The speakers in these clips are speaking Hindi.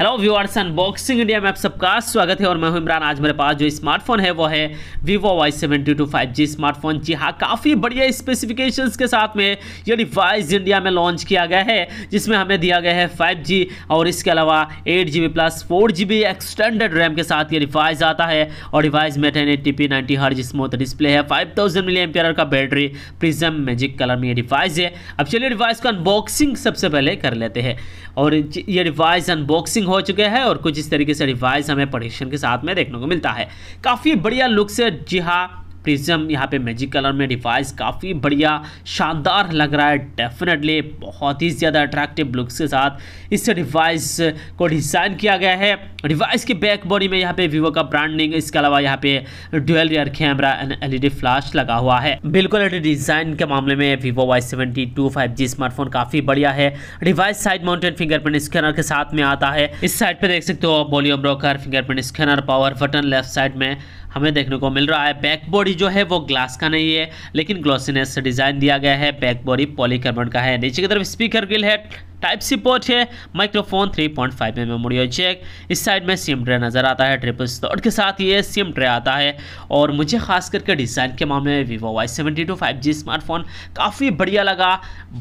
हेलो व्यूअर्स अनबॉक्सिंग इंडिया में आप सबका स्वागत है और मैं हूं इमरान आज मेरे पास जो स्मार्टफोन है वो है Vivo Y seventy two five G smartphone जी हाँ काफ़ी बढ़िया स्पेसिफिकेशंस के साथ में ये डिवाइस इंडिया में लॉन्च किया गया है जिसमें हमें दिया गया है फाइव जी और इसके अलावा एट जी GB plus four GB extended RAM के साथ ये डिवाइस आता है और डिवाइस में ten eighty p ninety hertz smooth display है फाइव थाउजेंड मिली एम्पियर का बैटरी प्रिजम मैजिक कलर में ये डिवाइस है अब चलिए डिवाइस को अनबॉक्सिंग सबसे पहले कर लेते हैं और ये डिवाइस अनबॉक्सिंग हो चुके हैं और कुछ इस तरीके से रिवाइज हमें प्रोडिक्शन के साथ में देखने को मिलता है काफ़ी बढ़िया लुक से जी हाँ प्रिज्म यहाँ पे मैजिक कलर में डिवाइस काफ़ी बढ़िया शानदार लग रहा है डेफिनेटली बहुत ही ज़्यादा अट्रैक्टिव लुक्स के साथ इस डिवाइस को डिज़ाइन किया गया है डिवाइस के बैक बॉडी में यहाँ पे वीवो का ब्रांडिंग इसके अलावा यहाँ पे dual rear camera and LED flash लगा हुआ है बिल्कुल डिज़ाइन e के मामले में Vivo Y seventy two five G smartphone काफ़ी बढ़िया है device side mounted fingerprint scanner के साथ में आता है इस साइड पर देख सकते हो बोलियो ब्रोकर fingerprint scanner power button left side में हमें देखने को मिल रहा है बैक बॉडी जो है वो ग्लास का नहीं है लेकिन ग्लॉसीनेस डिज़ाइन दिया गया है बैक बॉडी पॉलीकार्बन का है नीचे की तरफ स्पीकर ग्रिल है टाइप सी पोर्ट है माइक्रोफोन 3.5 पॉइंट में मेमोरी और जैक इस साइड में सिम ट्रे नज़र आता है ट्रिपल स्लॉट के साथ ये सिम ट्रे आता है और मुझे खास करके डिज़ाइन के मामले में Vivo Y seventy two five G smartphone काफ़ी बढ़िया लगा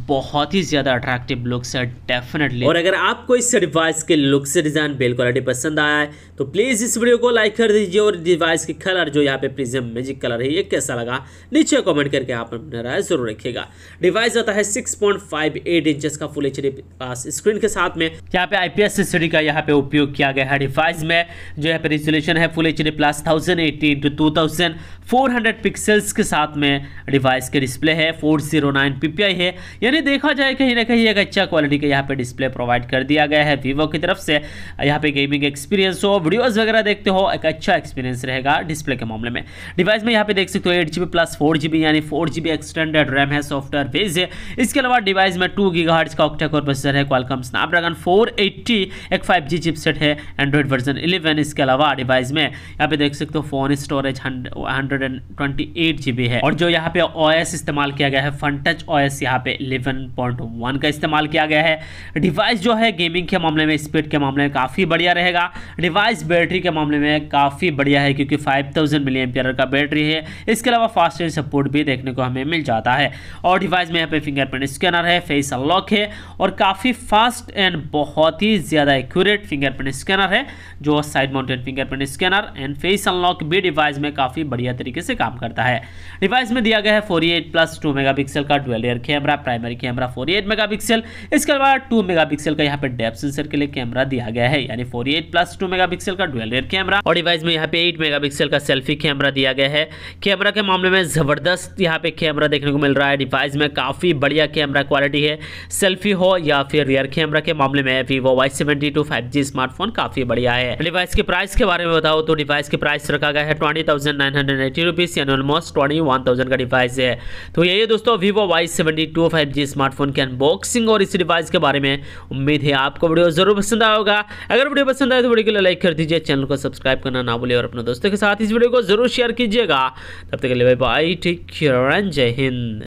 बहुत ही ज़्यादा अट्रैक्टिव लुक्स है डेफिनेटली और अगर आपको इस डिवाइस के लुक से डिज़ाइन बिल क्वालिटी पसंद आया है तो प्लीज़ इस वीडियो को लाइक कर दीजिए और डिवाइस के कलर जो यहाँ पे प्रीजियम मैजिक कलर है ये कैसा लगा नीचे कॉमेंट करके आप अपना राय जरूर रखिएगा डिवाइस आता है सिक्स पॉइंट इंचेस का फुल एच पास स्क्रीन के साथ में यहाँ पे आईपीएस सीसीडी का यहाँ पे उपयोग किया गया है डिवाइस में जो है पे रेजोल्यूशन है full H D plus thousand eighty into two thousand four hundred pixels के साथ में डिवाइस के डिस्प्ले है फोर जीरो नाइन पी है यानी देखा जाए कहीं ना कहीं एक अच्छा क्वालिटी का यहाँ पे डिस्प्ले प्रोवाइड कर दिया गया है वीवो की तरफ से यहाँ पे गेमिंग एक्सपीरियंस हो वीडियोज़ वगैरह देखते हो एक अच्छा एक्सपीरियंस रहेगा डिस्प्ले के मामले में डिवाइस में यहाँ पे देख सकते हो एट प्लस फोर यानी फोर एक्सटेंडेड रैम है सॉफ्टवेयर बेस है इसके अलावा डिवाइस में टू गीगा का ऑक्टा प्रोसेसर है Qualcomm Snapdragon four eighty एक फाइव 5G चिपसेट है एंड्रॉइड वर्जन इलेवन इसके अलावा डिवाइस में यहाँ पे देख सकते हो phone storage hundred and twenty eight ji B है और जो यहाँ पे ओ एस इस्तेमाल किया गया है फन टच एस यहाँ पे इलेवन पॉइंट वन का इस्तेमाल किया गया है डिवाइस जो है गेमिंग के मामले में स्पीड के मामले में काफ़ी बढ़िया रहेगा डिवाइस बैटरी के मामले में काफ़ी बढ़िया है क्योंकि फाइव थाउजेंड मिली का बैटरी है इसके अलावा फास्ट चार्ज सपोर्ट भी देखने को हमें मिल जाता है और डिवाइस में यहाँ पे फिंगरप्रिंट स्कैनर है फेस अनलॉक है और काफ़ी फास्ट एंड बहुत ही ज़्यादा एक्यूरेट फिंगरप्रिंट स्कैनर है जो side mounted fingerprint scanner and face unlock भी डिवाइस में काफ़ी बढ़िया तरीके से काम करता है डिवाइस में दिया गया है forty eight plus two mega pixel का dual rear camera primary camera forty eight mega pixel इसके अलावा टू मेगा पिक्सल का यहाँ पर डेप सेंसर के लिए कैमरा दिया गया है यानी forty eight plus two mega pixel का डुअल एयर कैमरा और डिवाइस में यहाँ पे एट मेगा पिक्सल का सेल्फी कैमरा दिया गया है कैमरा के मामले में ज़बरदस्त यहाँ पे कैमरा देखने को मिल रहा है डिवाइस में काफ़ी बढ़िया कैमरा क्वालिटी है सेल्फी हो या या फिर रियर कैमरा के मामले में Vivo Y seventy two five G smartphone काफी बढ़िया है डिवाइस के प्राइस के बारे में बताओ तो डिवाइस के प्राइस रखा गया है twenty thousand nine hundred eighty rupees यानी ऑलमोस्ट ट्वेंटी वन थाउजेंड का डिवाइस है तो यही है दोस्तों Vivo Y seventy two five G smartphone की अनबॉक्सिंग और इस डिवाइस के बारे में उम्मीद है आपको वीडियो जरूर पसंद आया होगा अगर वीडियो पसंद आए तो वीडियो के लिए लाइक कर दीजिए चैनल को सब्सक्राइब करना ना भूलिए और अपने दोस्तों के साथ इस वीडियो को जरूर शेयर कीजिएगा तब तक के लिए bye bye take care and जय हिंद